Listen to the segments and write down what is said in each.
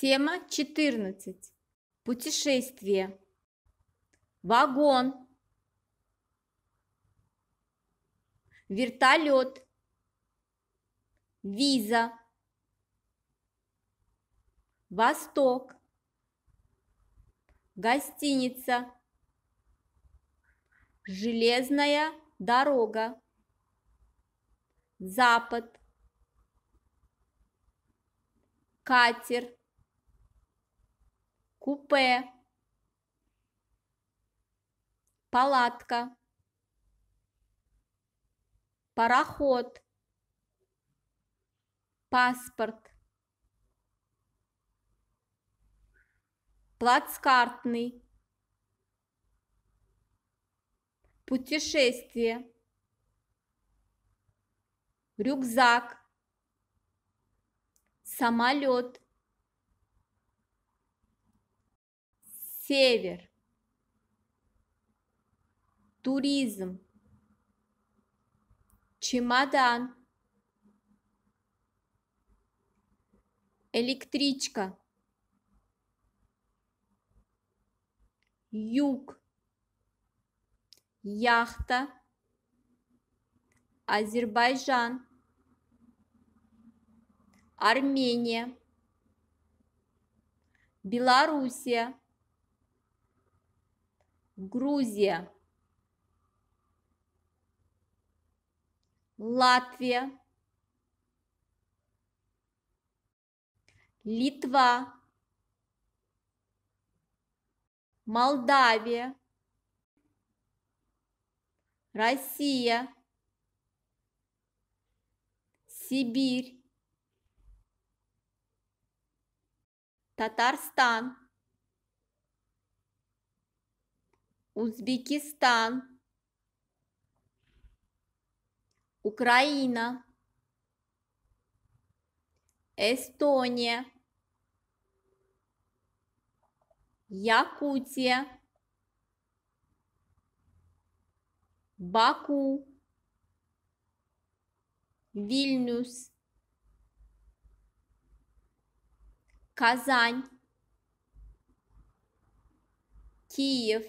Тема 14. Путешествие. Вагон. Вертолет. Виза. Восток. Гостиница. Железная дорога. Запад. Катер купе, палатка, пароход, паспорт, плацкартный, путешествие, рюкзак, самолет – север, туризм, чемодан, электричка, юг, яхта, Азербайджан, Армения, Белоруссия, Грузия, Латвия, Литва, Молдавия, Россия, Сибирь, Татарстан. Узбекистан, Украина, Эстония, Якутия, Баку, Вильнюс, Казань, Киев,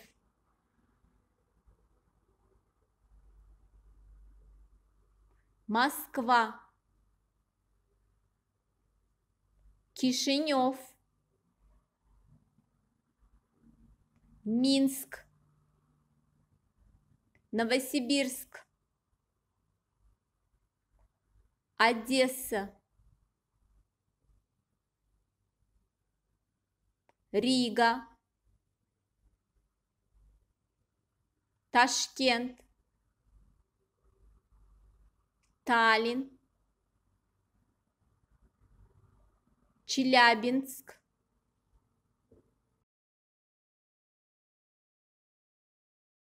Москва. Кишинев. Минск. Новосибирск. Одесса. Рига. Ташкент. Таллин, Челябинск,